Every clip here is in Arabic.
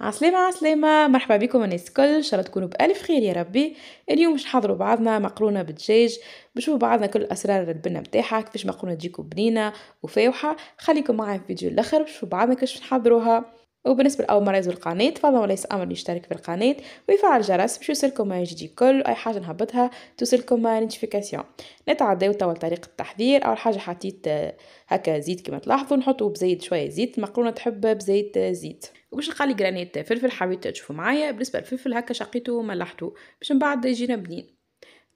عسلامة عسلامة مرحبا بكم الناس الكل ان شاء الله تكونوا بالف خير يا ربي اليوم باش نحضروا بعضنا مقرونه بالدجاج بشوفوا بعضنا كل اسرار البنه نتاعها كيفاش مقرونه تجيكم بنينه وفاوحه خليكم معايا في الفيديو الاخر بشوفوا بعضنا كيفاش نحضروها وبالنسبة لأول مرة يزور القناة تفضلوا وليس أمر يشترك في القناة ويفعل الجرس باش يوصلكم جديد كل أي حاجة نهبطها توصلكم نوتيفيكاسيون نتعداو توا طريقة التحضير أول حاجة حطيت آه، هكا زيت كما تلاحظوا نحطوا بزيت شوية زيت مقرونة تحب بزيت آه، زيت وباش نقلي جرانيت فلفل حبيت تشوفوا معايا بالنسبة للفلفل هكا شقيته وملحته باش من بعد يجينا بنين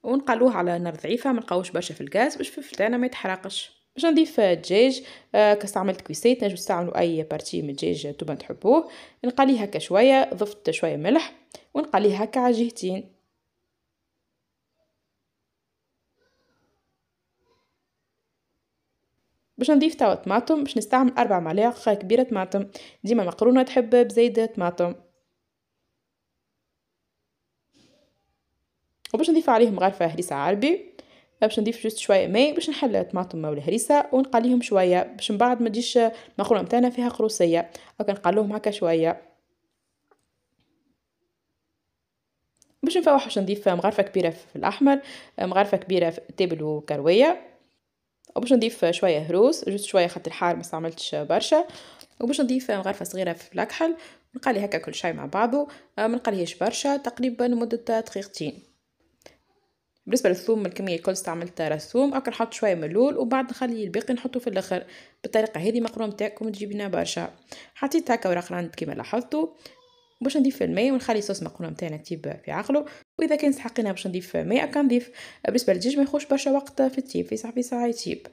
ونقلوه على نار ضعيفة ما برشا في الغاز باش الفلفل تاعنا ما يتحرقش باش نضيف دجاج آه، كاستعملت كنستعمل الكويسيت نجم تستعملوا اي بارتي من الدجاج نتوما تحبوه نقليه هكا شويه ضفت شويه ملح ونقليه هكا على جهتين باش نضيف توا طماطم باش نستعمل أربع ملاعق كبيرة طماطم ديما مقرونة تحب بزيد طماطم وباش نضيف عليهم غرفة هريسة عربي باش نضيف جوست شويه ماء باش نحل الطماطم ولا الهريسه ونقليهم شويه باش من بعد ما تجيش المقوله نتاعنا فيها قروسيه او نقلوهم هكا شويه باش نفوح باش نضيف مغرفه كبيره في الاحمر مغرفه كبيره في تيبل وكرويه وباش نضيف شويه هروس جوست شويه خاطر الحار ما استعملتش برشا وباش نضيف مغرفه صغيره في الاكحل نقلي هكا كل شيء مع بعضه ما نقليهش برشا تقريبا مده دقيقتين بالنسبه للثوم الكميه الكل استعملت الثوم اكل نحط شويه ملول وبعد نخلي الباقي نحطه في الاخر بالطريقه هذه مقرونه تاعكم تجيبنا برشا حطيت هكا ورق راند كيما لاحظتوا باش نضيف الماء ونخلي صوص مقرونه تاعنا تيب في عقله واذا كان سحقنا باش نضيف ماء كان نضيف بالنسبه للدجاج ما يخوش برشا وقت في التيب في ساعه في ساعه يتيب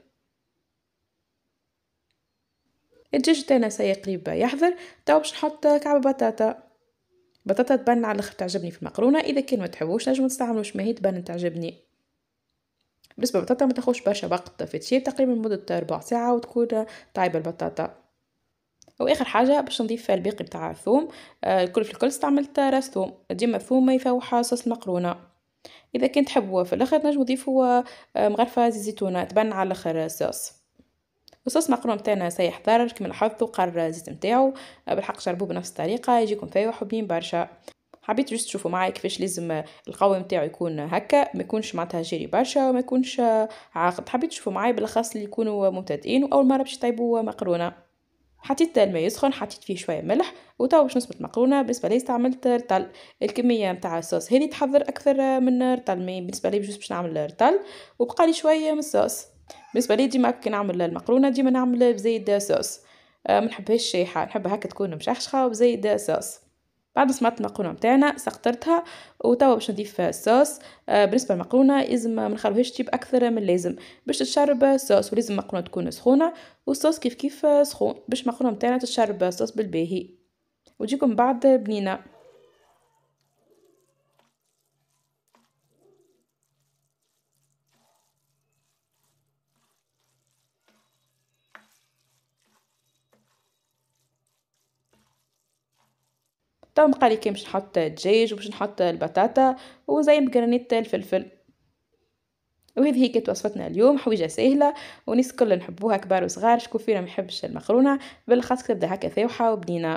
الدجاج تاعنا سايق قريب يحضر تو باش نحط كعبه بطاطا بطاطا تبان على الاخر تعجبني في المقرونه اذا كان ما تحبوش نجم تستعملوش ما تبان تعجبني بالنسبه للبطاطا ما تاخذش برشا وقت في تفتشير تقريبا مده ربع ساعه وتكون طايبه البطاطا واخر حاجه باش نضيف الباقي بتاع الثوم آه، الكل في الكل استعملت راس ثوم ديما الثوم ما يفوح صوص المقرونه اذا كنت تحبوا في الاخر نجم تضيفوا آه، مغرفه زيت زيتونه تبان على الاخر الصوص وصوص مقرون تاعنا سيحضر كما لاحظتوا قرر الزيت نتاعو بالحق شربوه بنفس الطريقه يجيكم فايو حبين برشا حبيت جوست تشوفوا معايا كيفاش لازم القوام نتاعو يكون هكا ما يكونش معناتها جيري برشا وما يكونش عاقد حبيت تشوفوا معايا بالاخص اللي يكونوا مبتدئين واول مره باش يطيبوا مقرونه حطيت الماء يسخن حطيت فيه شويه ملح وتوا باش نصبت مقرونه بالنسبه لي استعملت رطل الكميه نتاع الصوص هذه تحضر اكثر من رطل مي بالنسبه لي باش نعمل رطل وبقى لي شويه من الصوص بالنسبه لي ديما كي نعمل المقرونه ديما نعمل بزيد صوص آه، ما نحبهاش شايحه نحبها هكا تكون مشخشخه وبزيد صوص بعد ما صمت المقرونه نتاعنا سقطرتها وتوا باش نضيف الصوص آه، بالنسبه للمقرونه لازم ما نخلوهاش تجيب اكثر من اللازم باش تشرب صوص ولازم المقرونه تكون سخونه والصوص كيف كيف سخون باش المقرونه نتاعنا تشرب صوص بالباهي وتجيكم بعد بنينه تو قال لي كيفاش نحط الدجاج وباش نحط البطاطا وزي ما قرنيت الفلفل وهذه هي كانت وصفتنا اليوم حويجة سهلة وناس كل نحبوها كبار وصغار شكون فينا ما يحبش المقرونة بالخاص تبدا هكا فاوحة وبنينة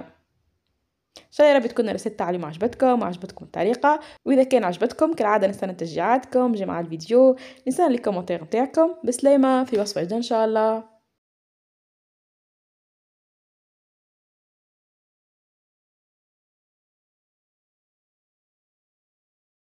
ان شاء الله تكون رسالة التعليم عجبتكم وعجبتكم الطريقة واذا كان عجبتكم كالعادة نستنى تشجيعاتكم جمع الفيديو نستنى لي نتاعكم بسلامة في وصفة جديدة ان شاء الله